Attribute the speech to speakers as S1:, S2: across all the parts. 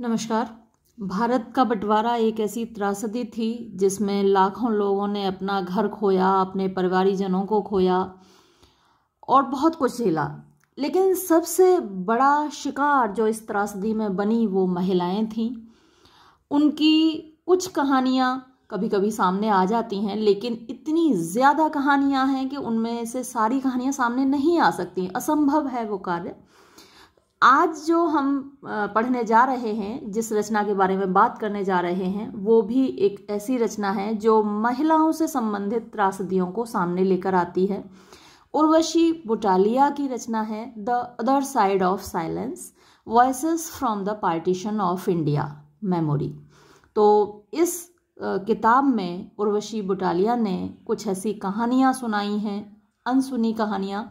S1: नमस्कार भारत का बंटवारा एक ऐसी त्रासदी थी जिसमें लाखों लोगों ने अपना घर खोया अपने जनों को खोया और बहुत कुछ झेला लेकिन सबसे बड़ा शिकार जो इस त्रासदी में बनी वो महिलाएं थीं उनकी कुछ कहानियाँ कभी कभी सामने आ जाती हैं लेकिन इतनी ज़्यादा कहानियाँ हैं कि उनमें से सारी कहानियाँ सामने नहीं आ सकती असंभव है वो कार्य आज जो हम पढ़ने जा रहे हैं जिस रचना के बारे में बात करने जा रहे हैं वो भी एक ऐसी रचना है जो महिलाओं से संबंधित त्रासदियों को सामने लेकर आती है उर्वशी बुटालिया की रचना है the other side of silence voice from the partition of India memory तो इस किताब में उर्वशी बुटालिया ने कुछ ऐसी कहानियाँ सुनाई हैं अनसुनी कहानियाँ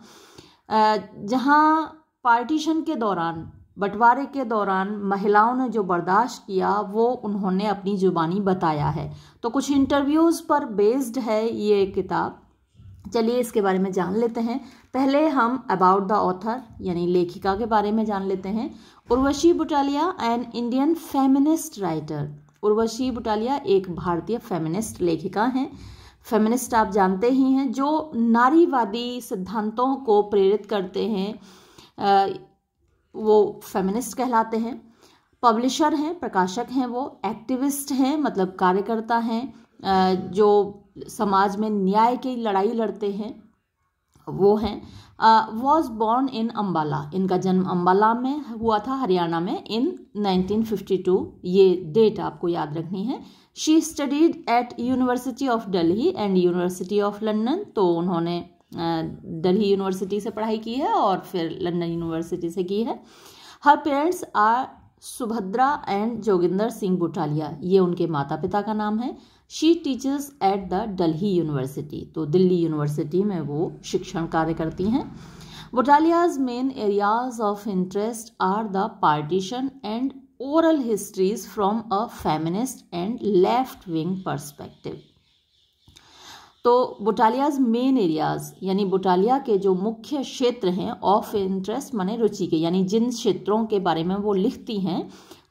S1: जहाँ पार्टीशन के दौरान बंटवारे के दौरान महिलाओं ने जो बर्दाश्त किया वो उन्होंने अपनी जुबानी बताया है तो कुछ इंटरव्यूज़ पर बेस्ड है ये किताब चलिए इसके बारे में जान लेते हैं पहले हम अबाउट द ऑथर यानी लेखिका के बारे में जान लेते हैं Urvashi Butalia an Indian feminist writer Urvashi Butalia एक भारतीय फेमिनिस्ट लेखिका हैं फेमिनिस्ट आप जानते ही हैं जो नारीवादी सिद्धांतों को प्रेरित करते हैं वो फेमिनिस्ट कहलाते हैं पब्लिशर हैं प्रकाशक हैं वो एक्टिविस्ट हैं मतलब कार्यकर्ता हैं जो समाज में न्याय की लड़ाई लड़ते हैं वो हैं वॉज बॉर्न इन अम्बाला इनका जन्म अम्बाला में हुआ था हरियाणा में इन 1952 ये डेट आपको याद रखनी है she studied at university of Delhi and university of London तो उन्होंने दिल्ली यूनिवर्सिटी से पढ़ाई की है और फिर लंदन यूनिवर्सिटी से की है her parents are Subhadra and Joginder Singh Butalia ये उनके माता पिता का नाम है she teachers at the Delhi university तो दिल्ली यूनिवर्सिटी में वो शिक्षण कार्य करती हैं Butalia's main areas of interest are the partition and oral histories from a feminist and left wing perspective तो बुटालियाज मेन एरियाज यानी बुटालिया के जो मुख्य क्षेत्र हैं ऑफ इंटरेस्ट माने रुचि के यानी जिन क्षेत्रों के बारे में वो लिखती हैं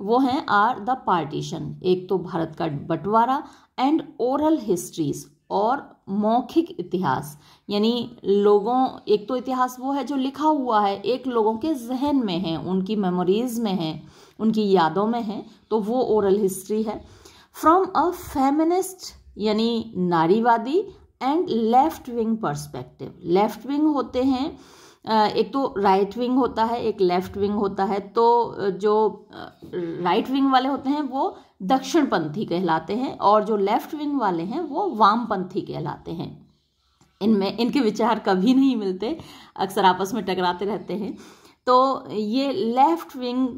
S1: वो हैं आर द पार्टीशन एक तो भारत का बंटवारा एंड ओरल हिस्ट्रीज और मौखिक इतिहास यानी लोगों एक तो इतिहास वो है जो लिखा हुआ है एक लोगों के जहन में है उनकी मेमोरीज में है उनकी यादों में है तो वो ओरल हिस्ट्री है फ्रॉम अ फेमिनिस्ट यानी नारीवादी and left wing perspective left wing होते हैं एक तो राइट विंग होता है एक लेफ्ट विंग होता है तो जो राइट विंग वाले होते हैं वो दक्षिणपंथी कहलाते हैं और जो लेफ्ट विंग वाले हैं वो वामपंथी कहलाते हैं इनमें इनके विचार कभी नहीं मिलते अक्सर आपस में टकराते रहते हैं तो ये लेफ्ट विंग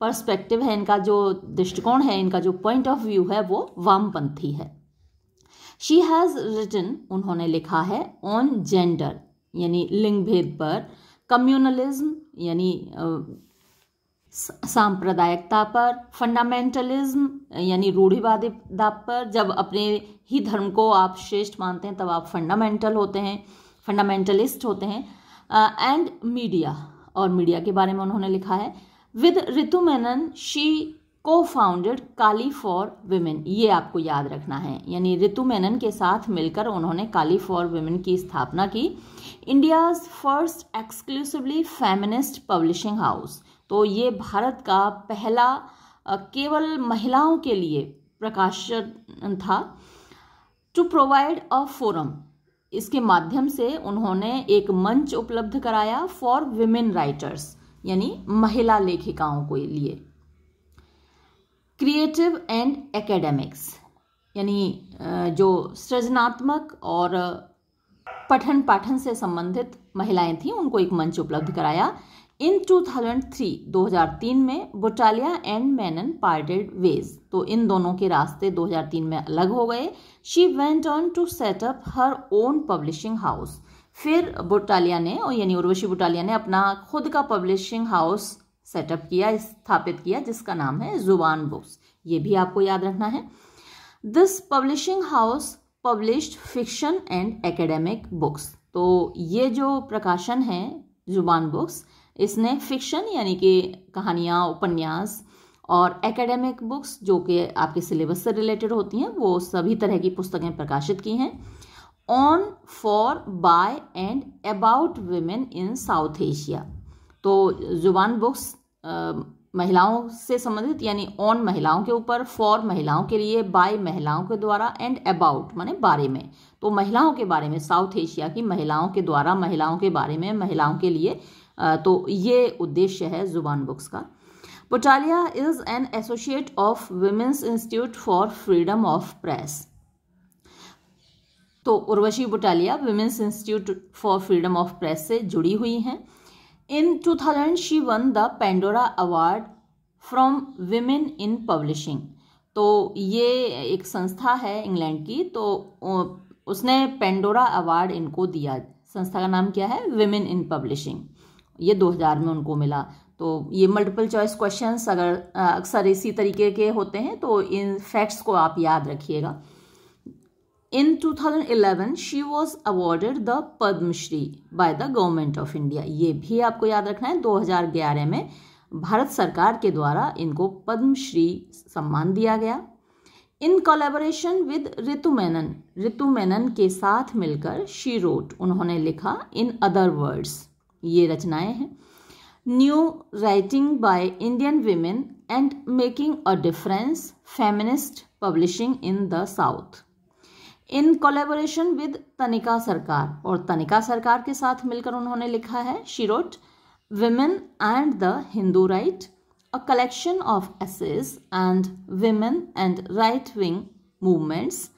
S1: पर्सपेक्टिव है इनका जो दृष्टिकोण है इनका जो पॉइंट ऑफ व्यू है वो वामपंथी है शी हैज़ रिटन उन्होंने लिखा है ऑन जेंडर यानी लिंग भेद पर कम्युनलिज्म यानी सांप्रदायिकता पर फंडामेंटलिज्म यानी रूढ़िवादिता पर जब अपने ही धर्म को आप श्रेष्ठ मानते हैं तब आप फंडामेंटल होते हैं फंडामेंटलिस्ट होते हैं एंड मीडिया और मीडिया के बारे में उन्होंने लिखा है with Ritu Menon she co-founded Kali for women ये आपको याद रखना है यानी ऋतु मेनन के साथ मिलकर उन्होंने काली फॉर वुमेन की स्थापना की India's first exclusively feminist publishing house तो ये भारत का पहला केवल महिलाओं के लिए प्रकाशन था टू प्रोवाइड अ फोरम इसके माध्यम से उन्होंने एक मंच उपलब्ध कराया फॉर विमेन राइटर्स यानी महिला लेखिकाओं के लिए क्रिएटिव एंड एकेडमिक्स यानी जो सृजनात्मक और पठन पाठन से संबंधित महिलाएं थीं उनको एक मंच उपलब्ध कराया इन 2003 2003 में Butalia and Menon parted ways तो इन दोनों के रास्ते 2003 में अलग हो गए she went on to setup her own publishing house फिर बोटालिया ने यानी उर्वशी बुटालिया ने अपना खुद का पब्लिशिंग हाउस सेटअप किया स्थापित किया जिसका नाम है जुबान बुक्स ये भी आपको याद रखना है this publishing house published fiction and academic books तो ये जो प्रकाशन है जुबान बुक्स इसने फिक्शन यानी कि कहानियाँ उपन्यास और एकेडमिक बुक्स जो कि आपके सिलेबस से रिलेटेड होती हैं वो सभी तरह की पुस्तकें प्रकाशित की हैं on for by and about women in South Asia तो जुबान बुक्स महिलाओं से संबंधित यानी ऑन महिलाओं के ऊपर फॉर महिलाओं के लिए बाय महिलाओं के द्वारा एंड अबाउट माने बारे में तो महिलाओं के बारे में साउथ एशिया की महिलाओं के द्वारा महिलाओं के बारे में महिलाओं के लिए तो ये उद्देश्य है जुबान बुक्स का Butalia is an associate of Women's Institute for Freedom of Press तो Urvashi Butalia Women's Institute for Freedom of Press से जुड़ी हुई हैं In 2000, she won the Pandora Award from Women in Publishing. तो ये एक संस्था है इंग्लैंड की तो उसने पेंडोरा अवार्ड इनको दिया संस्था का नाम क्या है विमेन इन पब्लिशिंग ये 2000 में उनको मिला तो ये मल्टीपल चॉइस क्वेश्चंस अगर अक्सर इसी तरीके के होते हैं तो इन फैक्ट्स को आप याद रखिएगा in 2011 she was awarded the Padma Shri by the government of India. ये भी आपको याद रखना है 2011 में भारत सरकार के द्वारा इनको पद्मश्री सम्मान दिया गया in collaboration with Ritu Menon Ritu Menon के साथ मिलकर शी रोट उन्होंने लिखा इन अदर वर्ड्स ये रचनाएं हैं new writing by Indian women and making a difference feminist publishing in the south in collaboration with Tanika Sarkar और तनिका सरकार के साथ मिलकर उन्होंने लिखा है she wrote women and the Hindu right a collection of essays and women and right wing movements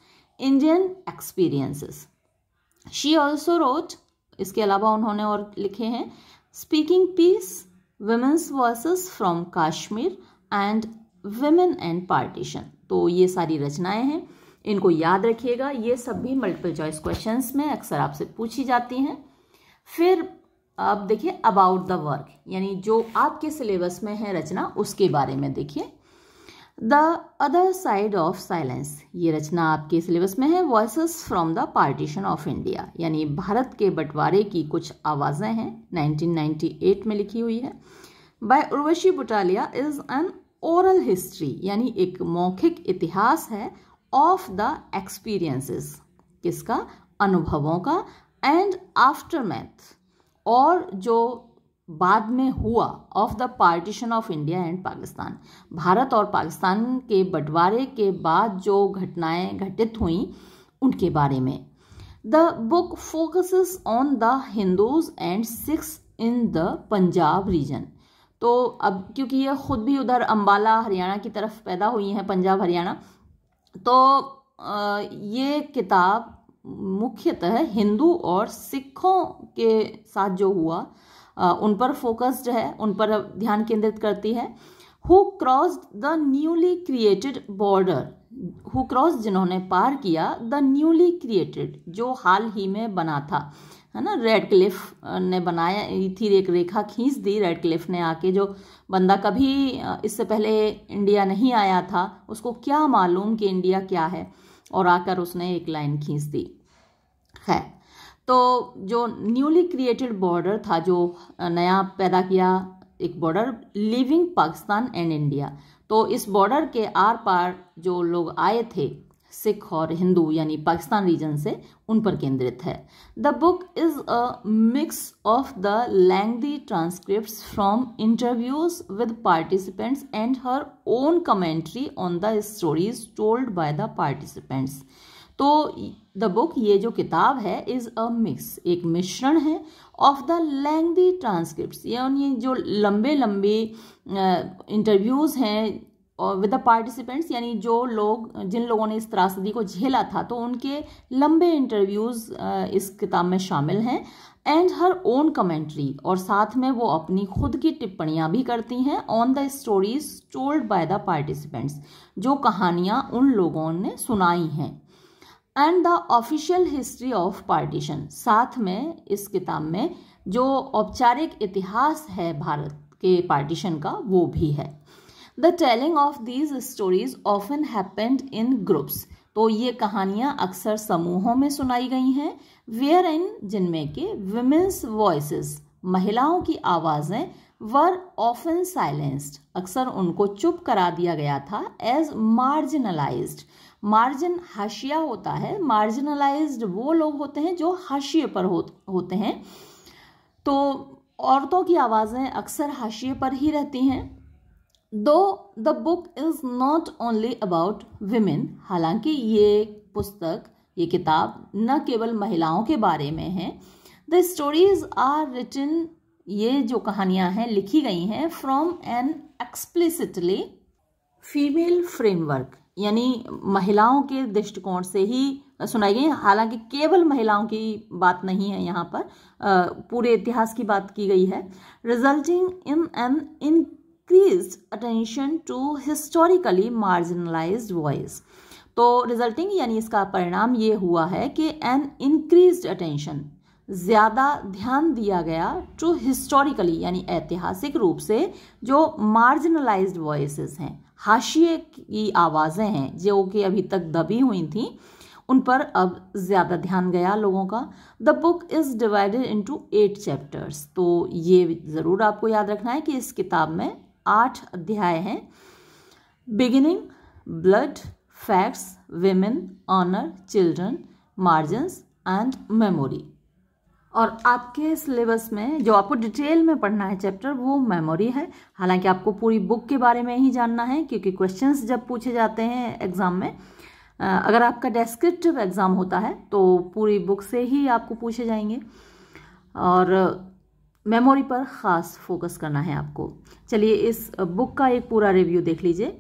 S1: Indian experiences she also wrote इसके अलावा उन्होंने और लिखे हैं speaking peace women's voices from Kashmir and women and partition तो ये सारी रचनाएं हैं इनको याद रखिएगा ये सब भी मल्टीपल चॉइस क्वेश्चन में अक्सर आपसे पूछी जाती हैं फिर आप देखिए अबाउट द वर्क यानी जो आपके सिलेबस में है रचना उसके बारे में देखिए the other side of silence ये रचना आपके सिलेबस में है voice from the partition of India यानी भारत के बंटवारे की कुछ आवाज़ें हैं 1998 में लिखी हुई है by Urvashi Butalia is an oral history यानी एक मौखिक इतिहास है ऑफ द एक्सपीरियंसेस किसका अनुभवों का एंड मैथ और जो बाद में हुआ of the partition of India and Pakistan भारत और पाकिस्तान के बंटवारे के बाद जो घटनाएं घटित हुई उनके बारे में the book focus on the Hindus and Sikhs in the Punjab region तो अब क्योंकि ये ख़ुद भी उधर अम्बाला हरियाणा की तरफ पैदा हुई हैं पंजाब हरियाणा तो ये किताब मुख्यतः हिंदू और सिखों के साथ जो हुआ उन पर फोकस्ड है उन पर ध्यान केंद्रित करती है who cross the newly created border who cross जिन्होंने पार किया द न्यूली क्रिएटेड जो हाल ही में बना था है ना रेड क्लिफ ने बनाया थी एक रेखा खींच दी रेड क्लिफ ने आके जो बंदा कभी इससे पहले इंडिया नहीं आया था उसको क्या मालूम कि इंडिया क्या है और आकर उसने एक लाइन खींच दी है तो जो न्यूली क्रिएटेड बॉर्डर था जो नया पैदा किया एक border leaving Pakistan and India तो इस बॉर्डर के आर पार जो लोग आए थे सिख और हिंदू यानी पाकिस्तान रीजन से उन पर केंद्रित है the book is a mix of the lengthy transcript from interviews with participants and her own commentary on the stories told by the participants तो द बुक ये जो किताब है इज़ अ मिक्स एक मिश्रण है ऑफ द लेंदी ट्रांसक्रिप्ट यानी जो लंबे लंबे इंटरव्यूज़ हैं और विद द पार्टिसिपेंट्स यानी जो लोग जिन लोगों ने इस त्रासदी को झेला था तो उनके लंबे इंटरव्यूज़ इस किताब में शामिल हैं एंड हर ओन कमेंट्री और साथ में वो अपनी खुद की टिप्पणियाँ भी करती हैं on the stories told by the participants जो कहानियाँ उन लोगों ने सुनाई हैं and the official history of partition साथ में इस किताब में जो औपचारिक इतिहास है भारत के पार्टीशन का वो भी है the telling of these stories often happened in groups तो ये कहानियाँ अक्सर समूहों में सुनाई गई हैं वेयर इन जिनमें के वुमेन्स वॉइस महिलाओं की आवाज़ें वर ऑफन साइलेंस्ड अक्सर उनको चुप करा दिया गया था एज मार्जिनलाइज्ड मार्जिन हाशिया होता है मार्जिनलाइज्ड वो लोग होते हैं जो हाशिए पर हो, होते हैं तो औरतों की आवाज़ें अक्सर हाशिए पर ही रहती हैं though the book is not only about women हालांकि ये पुस्तक ये किताब न केवल महिलाओं के बारे में है द स्टोरीज आर रिटन ये जो कहानियां हैं लिखी गई हैं from an explicitly female framework यानी महिलाओं के दृष्टिकोण से ही सुनाई गई हालांकि केवल महिलाओं की बात नहीं है यहाँ पर पूरे इतिहास की बात की गई है resulting in an in increase attention to historically marginalise voice तो रिजल्टिंग यानी इसका परिणाम ये हुआ है कि एन इंक्रीज अटेंशन ज़्यादा ध्यान दिया गया टू हिस्टोरिकली यानी ऐतिहासिक रूप से जो मार्जिनलाइज्ड वॉइस हैं हाशिए की आवाज़ें हैं जो कि अभी तक दबी हुई थी उन पर अब ज़्यादा ध्यान गया लोगों का the book is divided into eight chapters तो ये ज़रूर आपको याद रखना है कि इस किताब में आठ अध्याय हैं beginning blood facts women honour children margins and memory और आपके सिलेबस में जो आपको डिटेल में पढ़ना है चैप्टर वो मेमोरी है हालांकि आपको पूरी बुक के बारे में ही जानना है क्योंकि क्वेश्चंस जब पूछे जाते हैं एग्ज़ाम में अगर आपका डेस्क्रिप्टिव एग्ज़ाम होता है तो पूरी बुक से ही आपको पूछे जाएंगे और मेमोरी पर ख़ास फोकस करना है आपको चलिए इस बुक का एक पूरा रिव्यू देख लीजिए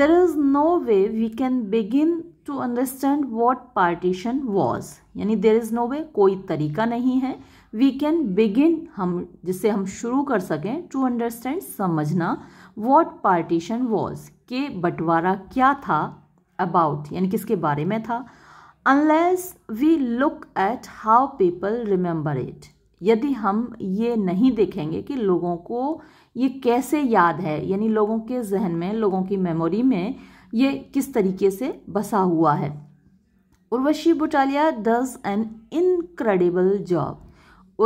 S1: there is no way we can begin to understand what partition was यानी देर इज़ नो वे कोई तरीका नहीं है वी कैन बिगिन हम जिससे हम शुरू कर सकें टू अंडरस्टैंड समझना वॉट पार्टीशन वॉज के बंटवारा क्या था अबाउट यानी किसके बारे में था unless we look at how people remember it यदि हम ये नहीं देखेंगे कि लोगों को ये कैसे याद है यानी लोगों के जहन में लोगों की मेमोरी में ये किस तरीके से बसा हुआ है Urvashi Butalia does an incredible job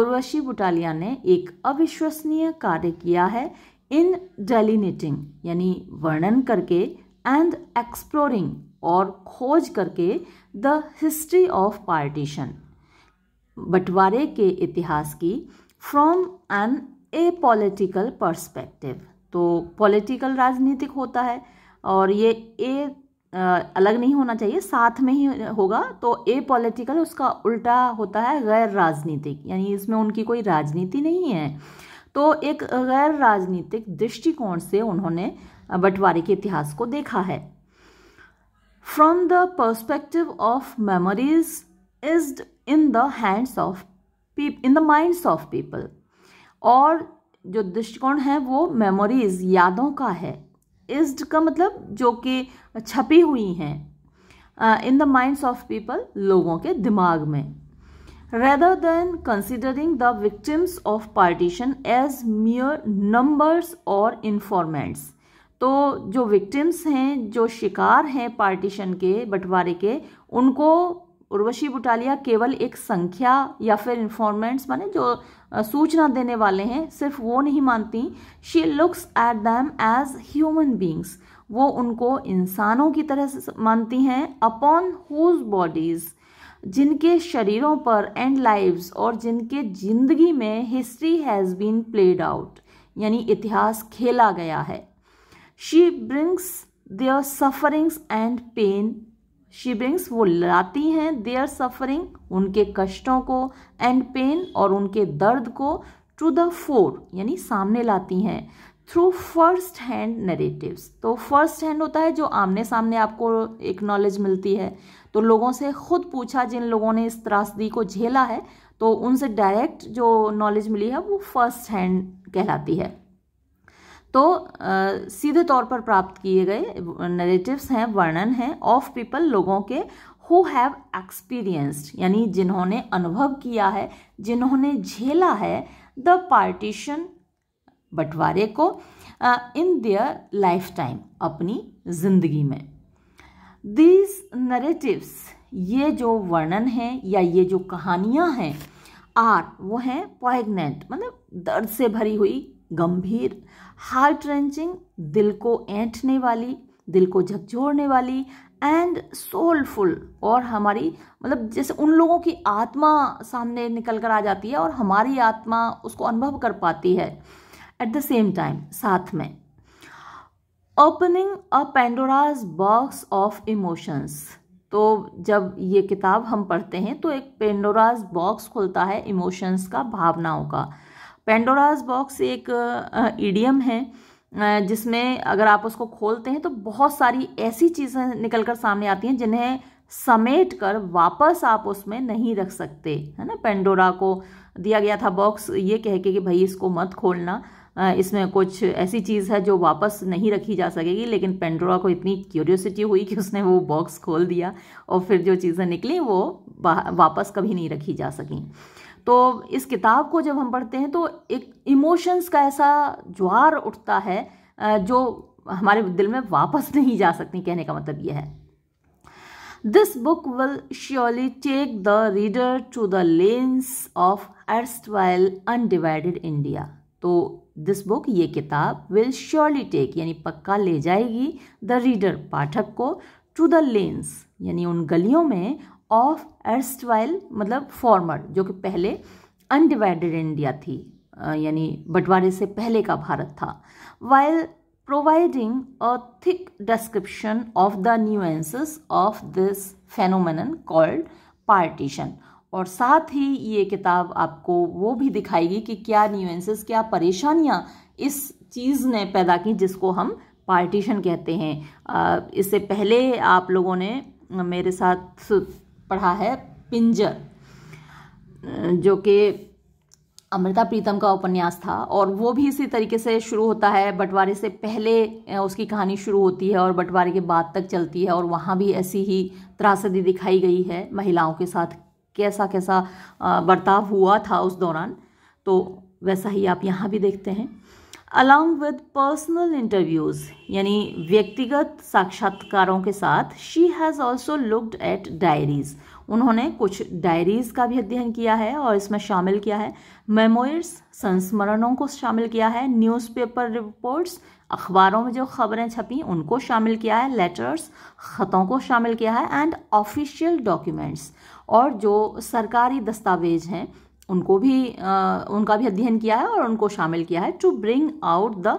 S1: Urvashi Butalia ने एक अविश्वसनीय कार्य किया है इन डेलिनेटिंग यानी वर्णन करके एंड एक्सप्लोरिंग और खोज करके द हिस्ट्री ऑफ पार्टीशन बंटवारे के इतिहास की from an a political perspective तो पॉलिटिकल राजनीतिक होता है और ये ए अलग नहीं होना चाहिए साथ में ही होगा तो ए पॉलिटिकल उसका उल्टा होता है गैर राजनीतिक यानी इसमें उनकी कोई राजनीति नहीं है तो एक गैर राजनीतिक दृष्टिकोण से उन्होंने बंटवारे के इतिहास को देखा है from the perspective of memories is in the hands of people in the minds of people और जो दृष्टिकोण है वो मेमोरीज यादों का है इज्ड का मतलब जो कि छपी हुई हैं in the minds of people लोगों के दिमाग में rather than considering the victims of partition as mere numbers और इन्फॉर्मेंट्स तो जो विक्टिम्स हैं जो शिकार हैं पार्टीशन के बंटवारे के उनको उर्वशी बुटालिया केवल एक संख्या या फिर इन्फॉर्मेंट्स माने जो सूचना देने वाले हैं सिर्फ वो नहीं मानती she looks at them as human beings वो उनको इंसानों की तरह से मानती हैं अपॉन हुज बॉडीज़ जिनके शरीरों पर एंड लाइव्स और जिनके जिंदगी में history has been played out यानी इतिहास खेला गया है she brings their sufferings and pain she brings वो लाती हैं देयर सफरिंग उनके कष्टों को एंड पेन और उनके दर्द को टू द फोर यानी सामने लाती हैं थ्रू फर्स्ट हैंड नरेटिव्स तो फर्स्ट हैंड होता है जो आमने सामने आपको एक नॉलेज मिलती है तो लोगों से खुद पूछा जिन लोगों ने इस त्रासदी को झेला है तो उनसे डायरेक्ट जो नॉलेज मिली है वो फर्स्ट हैंड कहलाती है तो सीधे तौर पर प्राप्त किए गए नरेटिव्स हैं वर्णन हैं ऑफ पीपल लोगों के हु हैव एक्सपीरियंस्ड यानी जिन्होंने अनुभव किया है जिन्होंने झेला है द पार्टीशन बंटवारे को इन देयर लाइफ टाइम अपनी जिंदगी में दीज नरेटिव्स ये जो वर्णन है या ये जो कहानियाँ हैं आर वो हैं पॉइगनेंट मतलब दर्द से भरी हुई गंभीर हार्ट रेंचिंग दिल को ऐंठने वाली दिल को झकझोरने वाली एंड सोलफुल और हमारी मतलब जैसे उन लोगों की आत्मा सामने निकल कर आ जाती है और हमारी आत्मा उसको अनुभव कर पाती है एट द सेम टाइम साथ में opening a Pandora's box of emotions तो जब ये किताब हम पढ़ते हैं तो एक पेंडोराज बॉक्स खुलता है इमोशंस का भावनाओं का पेंडोराज बॉक्स एक ईडियम है जिसमें अगर आप उसको खोलते हैं तो बहुत सारी ऐसी चीज़ें निकल कर सामने आती हैं जिन्हें समेट कर वापस आप उसमें नहीं रख सकते है ना पेंडोरा को दिया गया था बॉक्स ये कह के कि भाई इसको मत खोलना इसमें कुछ ऐसी चीज़ है जो वापस नहीं रखी जा सकेगी लेकिन पेंडोरा को इतनी क्यूरियोसिटी हुई कि उसने वो बॉक्स खोल दिया और फिर जो चीज़ें निकली वो वापस कभी नहीं रखी जा सकें तो इस किताब को जब हम पढ़ते हैं तो एक इमोशंस का ऐसा ज्वार उठता है जो हमारे दिल में वापस नहीं जा सकती कहने का मतलब यह है book will surely take the reader to the lens of of while undivided India तो दिस बुक ये किताब विल श्योरली टेक यानी पक्का ले जाएगी द रीडर पाठक को टू द लेंस यानी उन गलियों में ऑफ एर्स्टवाइल मतलब फॉर्मर जो कि पहले अनडिवाइडेड इंडिया थी यानी बंटवारे से पहले का भारत था while providing a description of the the nuances of this phenomenon called partition और साथ ही ये किताब आपको वो भी दिखाएगी कि क्या न्यूएंसेस क्या परेशानियाँ इस चीज़ ने पैदा की जिसको हम पार्टीशन कहते हैं इससे पहले आप लोगों ने मेरे साथ पढ़ा है पिंजर जो कि अमृता प्रीतम का उपन्यास था और वो भी इसी तरीके से शुरू होता है बंटवारे से पहले उसकी कहानी शुरू होती है और बंटवारे के बाद तक चलती है और वहाँ भी ऐसी ही त्रासदी दिखाई गई है महिलाओं के साथ कैसा कैसा बर्ताव हुआ था उस दौरान तो वैसा ही आप यहाँ भी देखते हैं अलॉन्ग विद पर्सनल इंटरव्यूज यानी व्यक्तिगत साक्षात्कारों के साथ she has also looked at diaries उन्होंने कुछ डायरीज का भी अध्ययन किया है और इसमें शामिल किया है मेमोइर्स संस्मरणों को शामिल किया है न्यूज़पेपर रिपोर्ट्स अखबारों में जो खबरें छपी उनको शामिल किया है लेटर्स ख़तों को शामिल किया है एंड ऑफिशियल डॉक्यूमेंट्स और जो सरकारी दस्तावेज हैं उनको भी उनका भी अध्ययन किया है और उनको शामिल किया है to bring out the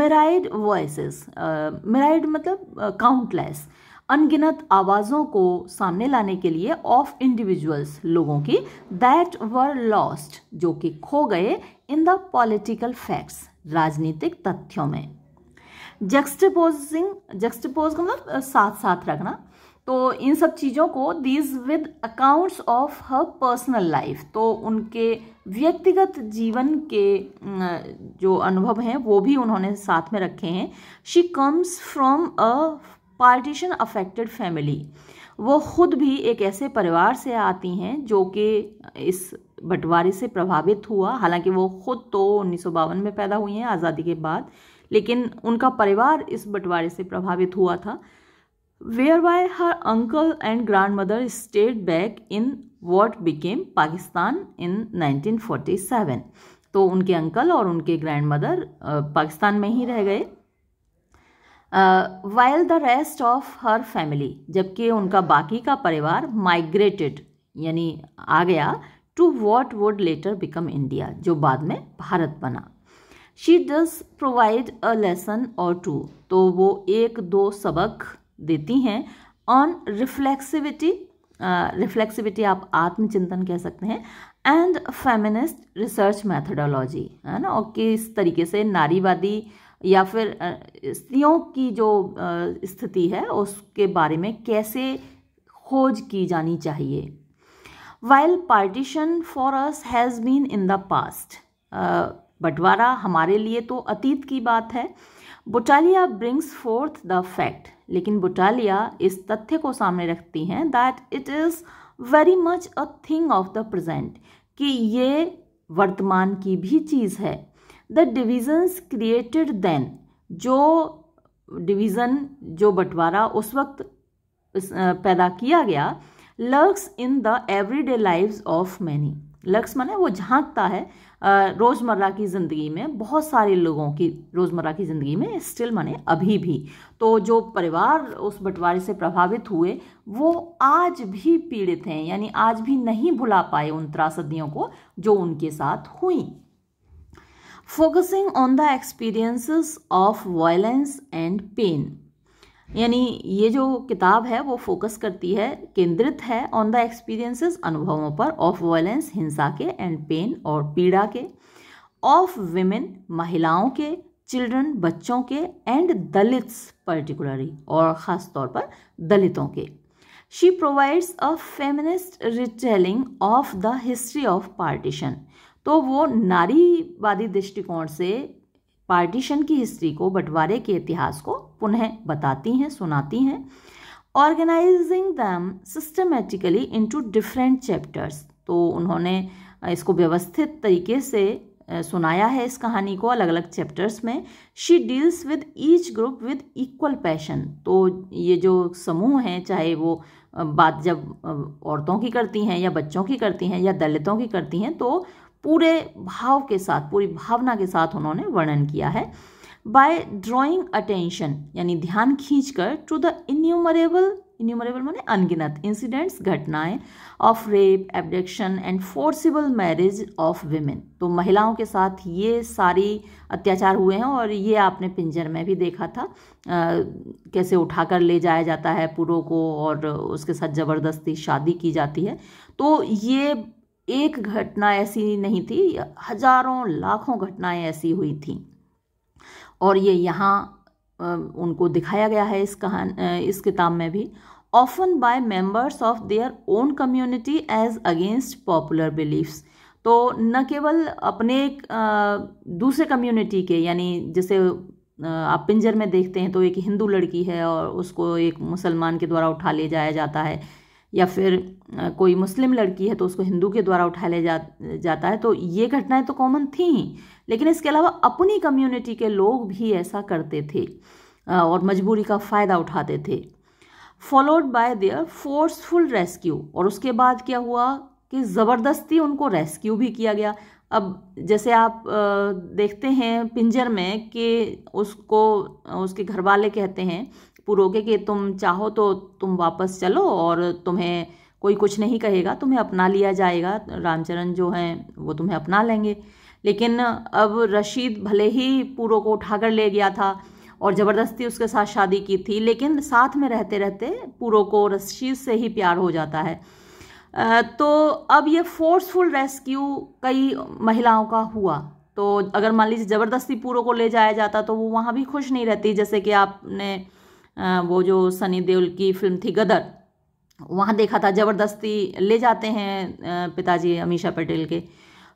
S1: myriad voice myriad मतलब काउंटलेस अनगिनत आवाज़ों को सामने लाने के लिए ऑफ इंडिविजुअल्स लोगों की दैट वर लॉस्ट जो कि खो गए इन द पॉलिटिकल फैक्ट्स राजनीतिक तथ्यों में जक्स्टपोजिंग जक्स्टपोज मतलब साथ साथ रखना तो इन सब चीज़ों को these with accounts of her personal life तो उनके व्यक्तिगत जीवन के जो अनुभव हैं वो भी उन्होंने साथ में रखे हैं she comes from a partition affected family वो खुद भी एक ऐसे परिवार से आती हैं जो कि इस बंटवारे से प्रभावित हुआ हालांकि वो खुद तो उन्नीस में पैदा हुई हैं आज़ादी के बाद लेकिन उनका परिवार इस बंटवारे से प्रभावित हुआ था her uncle and grandmother stayed back in what became Pakistan in 1947. तो उनके अंकल और उनके ग्रैंड मदर पाकिस्तान में ही रह गए while the rest of her family जबकि उनका बाकी का परिवार माइग्रेटेड यानी आ गया to what would later become India जो बाद में भारत बना she does provide a lesson और टू तो वो एक दो सबक देती हैं ऑन रिफ्लेक्सिविटी रिफ्लेक्सिविटी आप आत्मचिंतन कह सकते हैं एंड फेमिनिस्ट रिसर्च मैथडोलॉजी है ना और किस तरीके से नारीवादी या फिर uh, स्त्रियों की जो uh, स्थिति है उसके बारे में कैसे खोज की जानी चाहिए while partition for us has been in the past बंटवारा हमारे लिए तो अतीत की बात है Butalia brings forth the fact लेकिन बुटालिया इस तथ्य को सामने रखती हैं that it is very much a thing of the present कि ये वर्तमान की भी चीज़ है द डिविजन्स क्रिएटेड देन जो डिवीज़न जो बंटवारा उस वक्त पैदा किया गया lurks in the everyday lives of many lurks माने वो झांकता है रोज़मर्रा की ज़िंदगी में बहुत सारे लोगों की रोज़मर्रा की ज़िंदगी में स्टिल माने अभी भी तो जो परिवार उस बंटवारे से प्रभावित हुए वो आज भी पीड़ित हैं यानी आज भी नहीं भुला पाए उन त्रासदियों को जो उनके साथ हुई focusing on the experiences of violence and pain यानी ये जो किताब है वो फोकस करती है केंद्रित है ऑन द एक्सपीरियंसेस अनुभवों पर ऑफ वायलेंस हिंसा के एंड पेन और पीड़ा के ऑफ विमेन महिलाओं के चिल्ड्रन बच्चों के एंड दलित्स पर्टिकुलरली और ख़ास तौर पर दलितों के she provides a feminist retelling of the history of partition तो वो नारीवादी दृष्टिकोण से पार्टीशन की हिस्ट्री को बंटवारे के इतिहास को पुनः बताती हैं सुनाती हैं organising them systematically to different chapters तो उन्होंने इसको व्यवस्थित तरीके से सुनाया है इस कहानी को अलग अलग चैप्टर्स में she deals with each group with equal passion तो ये जो समूह हैं चाहे वो बात जब औरतों की करती हैं या बच्चों की करती हैं या दलितों की करती हैं तो पूरे भाव के साथ पूरी भावना के साथ उन्होंने वर्णन किया है बाय ड्रॉइंग अटेंशन यानी ध्यान खींचकर टू द इन्यूमरेबल इन्यूमरेबल माने अनगिनत इंसिडेंट्स घटनाएं of rape abduction and forcible marriage of women तो महिलाओं के साथ ये सारी अत्याचार हुए हैं और ये आपने पिंजर में भी देखा था आ, कैसे उठाकर ले जाया जाता है पुरों को और उसके साथ ज़बरदस्ती शादी की जाती है तो ये एक घटना ऐसी नहीं थी हजारों लाखों घटनाएं ऐसी हुई थी और ये यहाँ उनको दिखाया गया है इस कहान इस किताब में भी often by members of their own community as against popular beliefs तो न केवल अपने एक दूसरे कम्युनिटी के यानी जैसे आप पिंजर में देखते हैं तो एक हिंदू लड़की है और उसको एक मुसलमान के द्वारा उठा ले जाया जाता है या फिर कोई मुस्लिम लड़की है तो उसको हिंदू के द्वारा उठा ले जा जाता है तो ये घटनाएं तो कॉमन थी लेकिन इसके अलावा अपनी कम्युनिटी के लोग भी ऐसा करते थे और मजबूरी का फ़ायदा उठाते थे followed by their forceful rescue और उसके बाद क्या हुआ कि ज़बरदस्ती उनको रेस्क्यू भी किया गया अब जैसे आप देखते हैं पिंजर में कि उसको उसके घर वाले कहते हैं पुरोगे कि तुम चाहो तो तुम वापस चलो और तुम्हें कोई कुछ नहीं कहेगा तुम्हें अपना लिया जाएगा रामचरण जो हैं वो तुम्हें अपना लेंगे लेकिन अब रशीद भले ही पूरो को उठाकर ले गया था और ज़बरदस्ती उसके साथ शादी की थी लेकिन साथ में रहते रहते पूरो को रशीद से ही प्यार हो जाता है तो अब ये फोर्सफुल रेस्क्यू कई महिलाओं का हुआ तो अगर मान लीजिए ज़बरदस्ती पूरो को ले जाया जाता तो वो वहाँ भी खुश नहीं रहती जैसे कि आपने वो जो सनी देओल की फिल्म थी गदर वहाँ देखा था ज़बरदस्ती ले जाते हैं पिताजी अमीशा पटेल के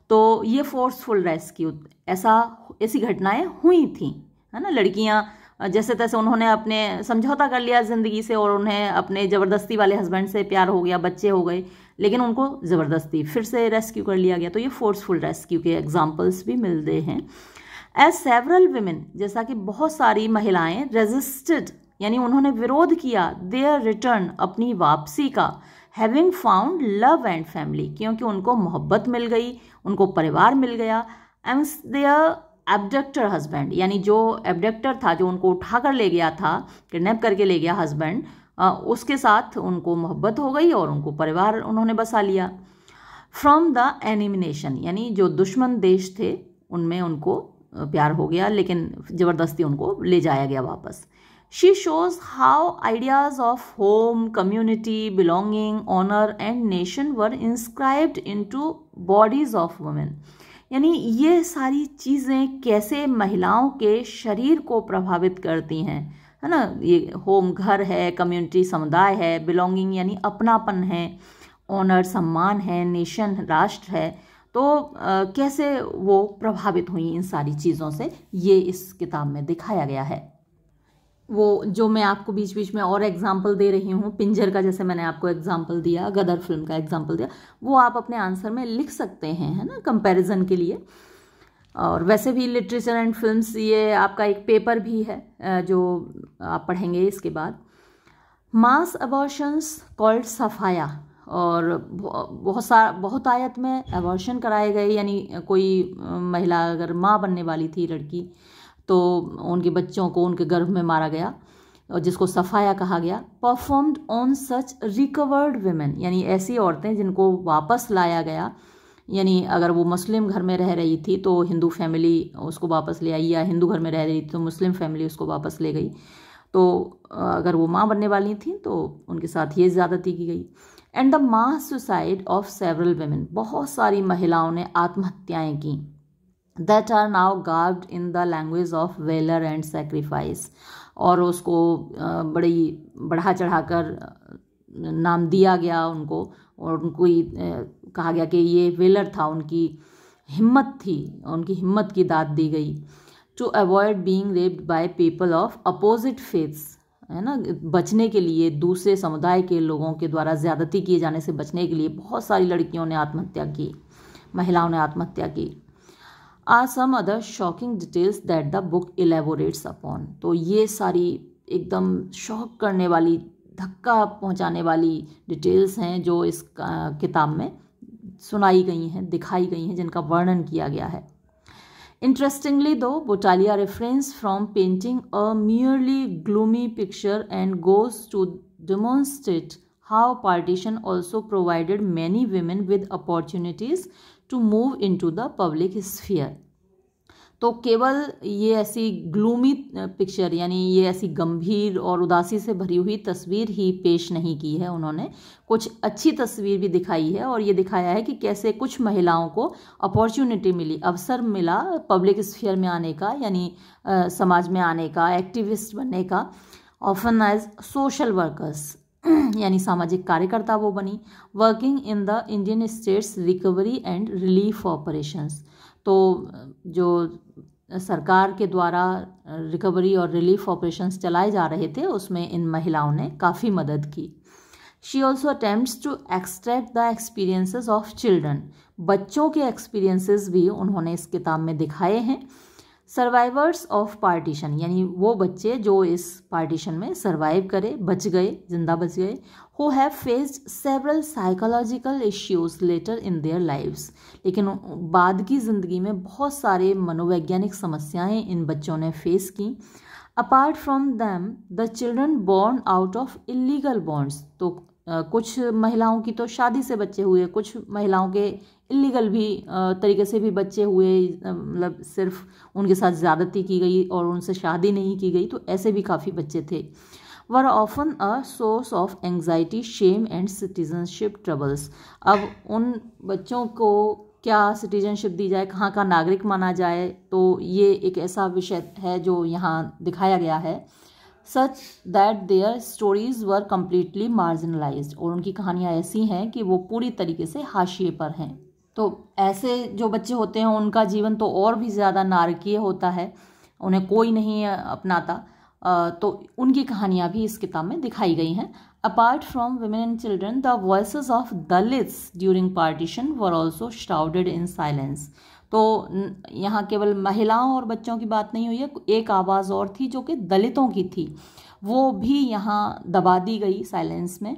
S1: तो ये फोर्सफुल रेस्क्यू ऐसा ऐसी घटनाएं हुई थी है ना लड़कियां जैसे तैसे उन्होंने अपने समझौता कर लिया ज़िंदगी से और उन्हें अपने ज़बरदस्ती वाले हस्बैंड से प्यार हो गया बच्चे हो गए लेकिन उनको ज़बरदस्ती फिर से रेस्क्यू कर लिया गया तो ये फोर्सफुल रेस्क्यू के एग्जाम्पल्स भी मिलते हैं एज सेवरल वेमेन जैसा कि बहुत सारी महिलाएं रेजिस्टेड यानी उन्होंने विरोध किया देयर रिटर्न अपनी वापसी का having found love and family क्योंकि उनको मोहब्बत मिल गई उनको परिवार मिल गया एंड देयर एबडक्टर हस्बैंड यानी जो एबडक्टर था जो उनको उठा कर ले गया था किडनेप करके ले गया हस्बैंड उसके साथ उनको मोहब्बत हो गई और उनको परिवार उन्होंने बसा लिया फ्रॉम द एनिमिनेशन यानी जो दुश्मन देश थे उनमें उनको प्यार हो गया लेकिन ज़बरदस्ती उनको ले जाया गया वापस She shows how ideas of home, community, belonging, honor and nation were inscribed into bodies of women. यानी ये सारी चीज़ें कैसे महिलाओं के शरीर को प्रभावित करती हैं है ना ये होम घर है कम्युनिटी समुदाय है बिलोंगिंग यानी अपनापन है ऑनर सम्मान है नेशन राष्ट्र है तो आ, कैसे वो प्रभावित हुई इन सारी चीज़ों से ये इस किताब में दिखाया गया है वो जो मैं आपको बीच बीच में और एग्जाम्पल दे रही हूँ पिंजर का जैसे मैंने आपको एग्जाम्पल दिया गदर फिल्म का एग्जाम्पल दिया वो आप अपने आंसर में लिख सकते हैं है ना कंपैरिजन के लिए और वैसे भी लिटरेचर एंड फिल्म्स ये आपका एक पेपर भी है जो आप पढ़ेंगे इसके बाद मास अबॉर्शंस कॉल्ड सफाया और बहुत सा बहुत आयत में एबॉर्शन कराए गए यानी कोई महिला अगर माँ बनने वाली थी लड़की तो उनके बच्चों को उनके गर्भ में मारा गया और जिसको सफाया कहा गया performed on such recovered women यानी ऐसी औरतें जिनको वापस लाया गया यानी अगर वो मुस्लिम घर में रह रही थी तो हिंदू फैमिली उसको वापस ले आई या हिंदू घर में रह रही थी तो मुस्लिम फैमिली उसको वापस ले गई तो अगर वो माँ बनने वाली थी तो उनके साथ ये ज़्यादती की गई and the mass suicide of several women बहुत सारी महिलाओं ने आत्महत्याएँ की that are now garbed in the language of valour and sacrifice और उसको बड़ी बढ़ा चढ़ाकर नाम दिया गया उनको और उनको ही कहा गया कि ये वेलर था उनकी हिम्मत थी उनकी हिम्मत की दाद दी गई to avoid being raped by people of opposite faiths है ना बचने के लिए दूसरे समुदाय के लोगों के द्वारा ज़्यादती किए जाने से बचने के लिए बहुत सारी लड़कियों ने आत्महत्या की महिलाओं ने आत्महत्या की are some other shocking details that the book elaborates upon तो ये सारी एकदम शॉक करने वाली धक्का पहुंचाने वाली डिटेल्स हैं जो इस किताब में सुनाई गई हैं दिखाई गई हैं जिनका वर्णन किया गया है interestingly though Butalia refrains from painting a merely gloomy picture and goes to demonstrate how partition also provided many women with opportunities to move into the public sphere तो केवल ये ऐसी ग्लूमी पिक्चर यानी ये ऐसी गंभीर और उदासी से भरी हुई तस्वीर ही पेश नहीं की है उन्होंने कुछ अच्छी तस्वीर भी दिखाई है और ये दिखाया है कि कैसे कुछ महिलाओं को अपॉर्चुनिटी मिली अवसर मिला पब्लिक स्फीयर में आने का यानी समाज में आने का एक्टिविस्ट बनने का ऑफन एज सोशल वर्कर्स यानी सामाजिक कार्यकर्ता वो बनी working in the Indian state's recovery and relief operations तो जो सरकार के द्वारा रिकवरी और रिलीफ ऑपरेशंस चलाए जा रहे थे उसमें इन महिलाओं ने काफ़ी मदद की she also attempt to extract the experiences of children बच्चों के एक्सपीरियंसेस भी उन्होंने इस किताब में दिखाए हैं सर्वाइवर्स ऑफ पार्टीशन यानी वो बच्चे जो इस पार्टीशन में सर्वाइव करे बच गए जिंदा बच गए हो have faced several psychological issues later in their lives लेकिन बाद की ज़िंदगी में बहुत सारे मनोवैज्ञानिक समस्याएं इन बच्चों ने फेस की apart from them the children born out of illegal bonds तो कुछ महिलाओं की तो शादी से बच्चे हुए कुछ महिलाओं के इलीगल भी तरीके से भी बच्चे हुए मतलब सिर्फ उनके साथ ज़्यादती की गई और उनसे शादी नहीं की गई तो ऐसे भी काफ़ी बच्चे थे were often a source of anxiety shame and citizenship troubles अब उन बच्चों को क्या सिटीजनशिप दी जाए कहाँ का नागरिक माना जाए तो ये एक ऐसा विषय है जो यहाँ दिखाया गया है such that their stories were completely marginalise और उनकी कहानियाँ ऐसी हैं कि वो पूरी तरीके से हाशिए पर हैं तो ऐसे जो बच्चे होते हैं उनका जीवन तो और भी ज़्यादा नारकीय होता है उन्हें कोई नहीं अपनाता तो उनकी कहानियाँ भी इस किताब में दिखाई गई हैं apart from women and children the voice of Dalits during partition were also shrouded in silence तो यहाँ केवल महिलाओं और बच्चों की बात नहीं हुई है एक आवाज़ और थी जो कि दलितों की थी वो भी यहाँ दबा दी गई साइलेंस में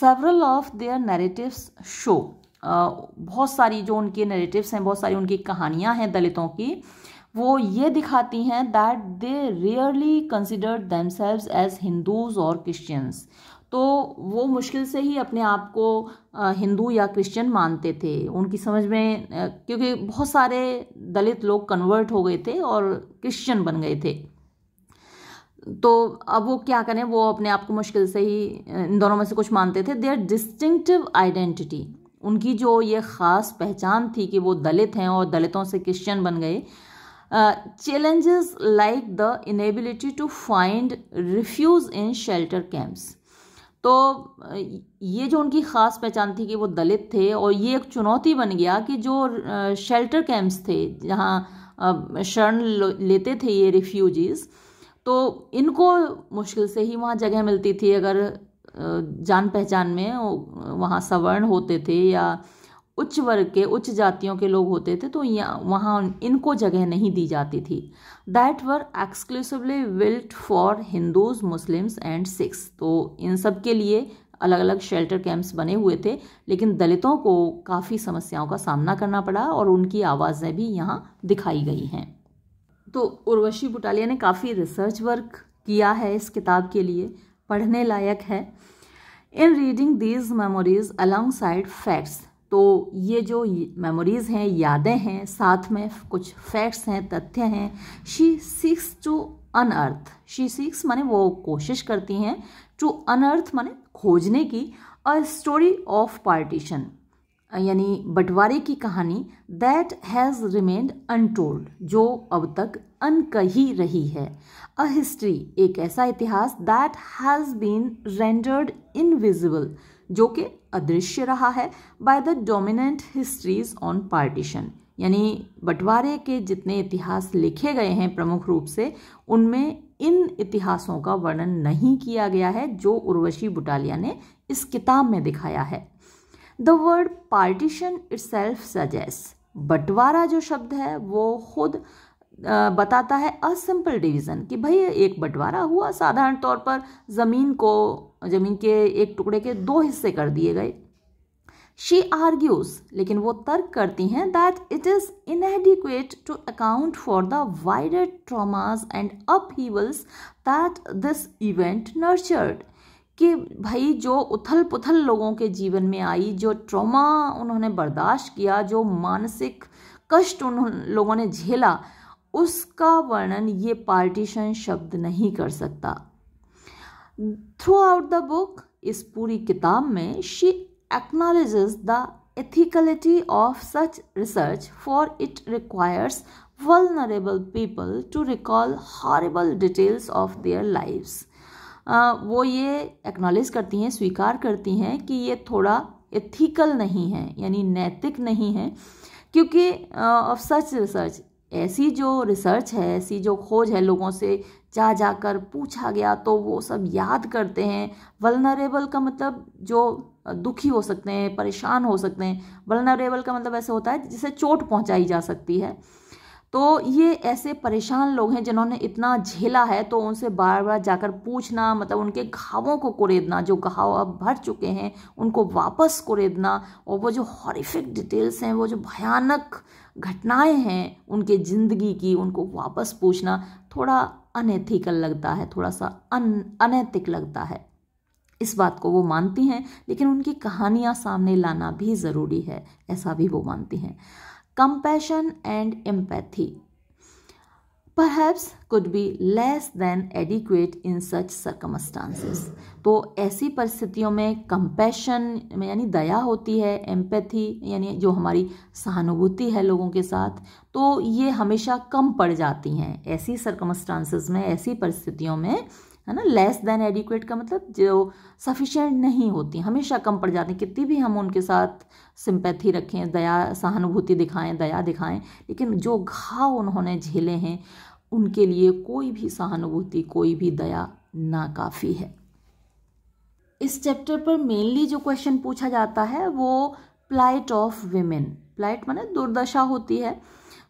S1: several of their narrative show बहुत सारी जो उनके नेरेटिव्स हैं बहुत सारी उनकी कहानियाँ हैं दलितों की वो ये दिखाती हैं that they rarely consider themselves as Hindus और क्रिश्चियंस तो वो मुश्किल से ही अपने आप को हिंदू या क्रिश्चियन मानते थे उनकी समझ में क्योंकि बहुत सारे दलित लोग कन्वर्ट हो गए थे और क्रिश्चियन बन गए थे तो अब वो क्या करें वो अपने आप को मुश्किल से ही इन दोनों में से कुछ मानते थे देयर डिस्टिंक्टिव आइडेंटिटी उनकी जो ये ख़ास पहचान थी कि वो दलित हैं और दलितों से क्रिश्चियन बन गए challenges like the inability to find refuge in shelter camps तो ये जो उनकी ख़ास पहचान थी कि वो दलित थे और ये एक चुनौती बन गया कि जो शेल्टर कैंप्स थे जहाँ शरण लेते थे ये रिफ्यूजीज़ तो इनको मुश्किल से ही वहाँ जगह मिलती थी अगर जान पहचान में वहाँ सवर्ण होते थे या उच्च वर्ग के उच्च जातियों के लोग होते थे तो यहाँ वहाँ इनको जगह नहीं दी जाती थी that were exclusively built for Hindus Muslims and Sikhs तो इन सब के लिए अलग अलग शेल्टर कैंप्स बने हुए थे लेकिन दलितों को काफ़ी समस्याओं का सामना करना पड़ा और उनकी आवाज़ें भी यहाँ दिखाई गई हैं तो उर्वशी बुटालिया ने काफ़ी रिसर्च वर्क किया है इस किताब के लिए पढ़ने लायक है in reading these memories alongside facts तो ये जो मेमोरीज़ हैं यादें हैं साथ में कुछ फैक्ट्स हैं तथ्य हैं she seeks to unearth she seeks माने वो कोशिश करती हैं टू अनअर्थ माने खोजने की अ स्टोरी ऑफ पार्टीशन यानी बंटवारे की कहानी दैट हैज़ रिमेंड अनटोल्ड जो अब तक अनकही रही है अ हिस्ट्री एक ऐसा इतिहास that has been rendered invisible जो कि अदृश्य रहा है by the dominant histories on partition यानी बंटवारे के जितने इतिहास लिखे गए हैं प्रमुख रूप से उनमें इन इतिहासों का वर्णन नहीं किया गया है जो उर्वशी बुटालिया ने इस किताब में दिखाया है the word partition itself suggest बंटवारा जो शब्द है वो खुद बताता है अ सिंपल डिवीज़न कि भाई एक बंटवारा हुआ साधारण तौर पर ज़मीन को ज़मीन के एक टुकड़े के दो हिस्से कर दिए गए शी आर्ग्यूज लेकिन वो तर्क करती हैं that it is inadequate to account for the wider traumas and upheavals that this event nurtured कि भाई जो उथल पुथल लोगों के जीवन में आई जो ट्रॉमा उन्होंने बर्दाश्त किया जो मानसिक कष्ट उन लोगों ने झेला उसका वर्णन ये पार्टीशन शब्द नहीं कर सकता थ्रू आउट द बुक इस पूरी किताब में she acknowledge the ethicality of such research for it requires vulnerable people to recall horrible details of their lives वो ये एक्नॉलेज करती हैं स्वीकार करती हैं कि ये थोड़ा एथिकल नहीं है यानी नैतिक नहीं है क्योंकि ऑफ सच रिसर्च ऐसी जो रिसर्च है ऐसी जो खोज है लोगों से जा जाकर पूछा गया तो वो सब याद करते हैं वलनरेबल का मतलब जो दुखी हो सकते हैं परेशान हो सकते हैं वलनरेबल का मतलब ऐसे होता है जिसे चोट पहुंचाई जा सकती है तो ये ऐसे परेशान लोग हैं जिन्होंने इतना झेला है तो उनसे बार बार जाकर पूछना मतलब उनके घावों को कुरेदना जो घाव अब भर चुके हैं उनको वापस कुरेदना और वो जो हॉरिफिक डिटेल्स हैं वो जो भयानक घटनाएं हैं उनके ज़िंदगी की उनको वापस पूछना थोड़ा अनएथिकल लगता है थोड़ा सा अन अनैतिक लगता है इस बात को वो मानती हैं लेकिन उनकी कहानियाँ सामने लाना भी ज़रूरी है ऐसा भी वो मानती हैं compassion and empathy perhaps could be less than adequate in such circumstances तो ऐसी परिस्थितियों में compassion यानी दया होती है empathy यानी जो हमारी सहानुभूति है लोगों के साथ तो ये हमेशा कम पड़ जाती हैं ऐसी circumstances में ऐसी परिस्थितियों में है ना लेस देन एडिक्वेट का मतलब जो सफिशेंट नहीं होती हमेशा कम पड़ जाती कितनी भी हम उनके साथ सिंपैथी रखें दया सहानुभूति दिखाएं दया दिखाएं लेकिन जो घाव उन्होंने झेले हैं उनके लिए कोई भी सहानुभूति कोई भी दया ना काफी है इस चैप्टर पर मेनली जो क्वेश्चन पूछा जाता है वो प्लाइट ऑफ वेमेन प्लाइट माने दुर्दशा होती है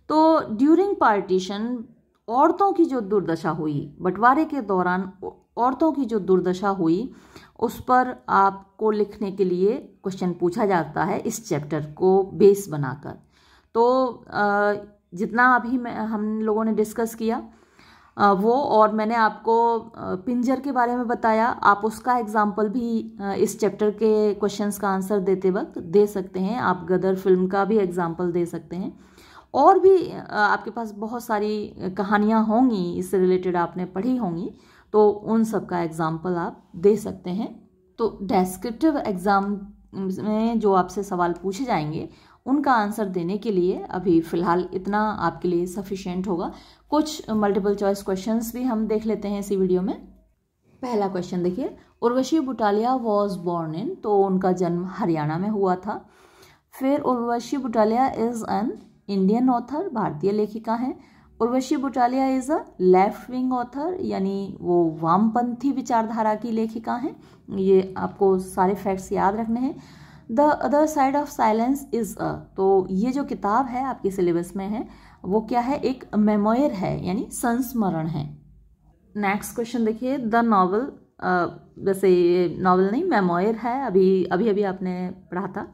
S1: तो ड्यूरिंग पार्टीशन औरतों की जो दुर्दशा हुई बंटवारे के दौरान औरतों की जो दुर्दशा हुई उस पर आपको लिखने के लिए क्वेश्चन पूछा जाता है इस चैप्टर को बेस बनाकर तो जितना अभी मैं हम लोगों ने डिस्कस किया वो और मैंने आपको पिंजर के बारे में बताया आप उसका एग्जाम्पल भी इस चैप्टर के क्वेश्चंस का आंसर देते वक्त दे सकते हैं आप गदर फिल्म का भी एग्जाम्पल दे सकते हैं और भी आपके पास बहुत सारी कहानियाँ होंगी इससे रिलेटेड आपने पढ़ी होंगी तो उन सब का एग्ज़ाम्पल आप दे सकते हैं तो डेस्क्रिप्टिव एग्ज़ाम में जो आपसे सवाल पूछे जाएंगे उनका आंसर देने के लिए अभी फ़िलहाल इतना आपके लिए सफिशेंट होगा कुछ मल्टीपल चॉइस क्वेश्चंस भी हम देख लेते हैं इसी वीडियो में पहला क्वेश्चन देखिए Urvashi Butalia was born in तो उनका जन्म हरियाणा में हुआ था फिर Urvashi Butalia is an Indian author भारतीय लेखिका हैं Urvashi Butalia is a left wing author यानी वो वामपंथी विचारधारा की लेखिका हैं ये आपको सारे फैक्ट्स याद रखने हैं the other side of silence is a तो ये जो किताब है आपके सिलेबस में है वो क्या है एक मेमोयर है यानी संस्मरण है नेक्स्ट क्वेश्चन देखिए द नावल वैसे ये नावल नहीं मेमोयर है अभी अभी अभी आपने पढ़ा था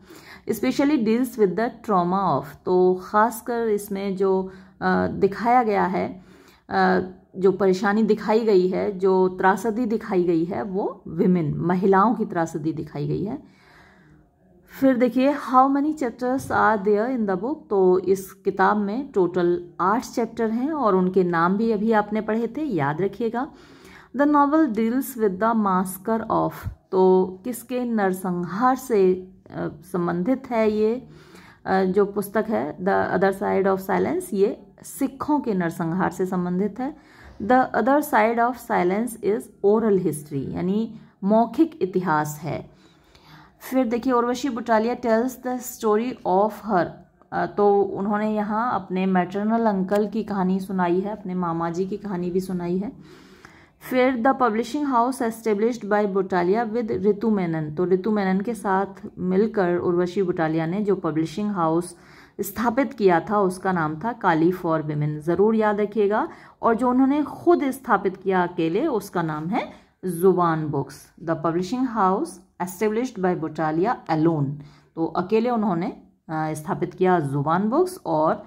S1: specially deals with the trauma of तो ख़ासकर इसमें जो दिखाया गया है जो परेशानी दिखाई गई है जो त्रासदी दिखाई गई है वो विमेन महिलाओं की त्रासदी दिखाई गई है फिर देखिए how many chapters are there in the book तो इस किताब में टोटल आठ चैप्टर हैं और उनके नाम भी अभी आपने पढ़े थे याद रखिएगा the novel deals with the massacre of तो किसके नरसंहार से संबंधित है ये जो पुस्तक है the other side of silence ये सिखों के नरसंहार से संबंधित है the other side of silence is oral history यानी मौखिक इतिहास है फिर देखिए Urvashi Butalia tells the story of her तो उन्होंने यहाँ अपने मैटरनल अंकल की कहानी सुनाई है अपने मामा जी की कहानी भी सुनाई है फिर the publishing house established by Butalia with Ritu Menon तो रितु मेनन के साथ मिलकर उर्वशी बुटालिया ने जो पब्लिशिंग हाउस स्थापित किया था उसका नाम था काली फॉर विमेन ज़रूर याद रखिएगा और जो उन्होंने खुद स्थापित किया अकेले उसका नाम है Zubaan books the publishing house established by Butalia alone तो अकेले उन्होंने स्थापित किया जुबान बुक्स और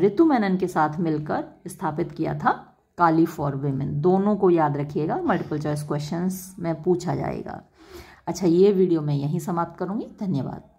S1: रितु मेनन के साथ मिलकर स्थापित किया था काली फॉर वेमेन दोनों को याद रखिएगा मल्टीपल चॉइस क्वेश्चंस में पूछा जाएगा अच्छा ये वीडियो मैं यहीं समाप्त करूँगी धन्यवाद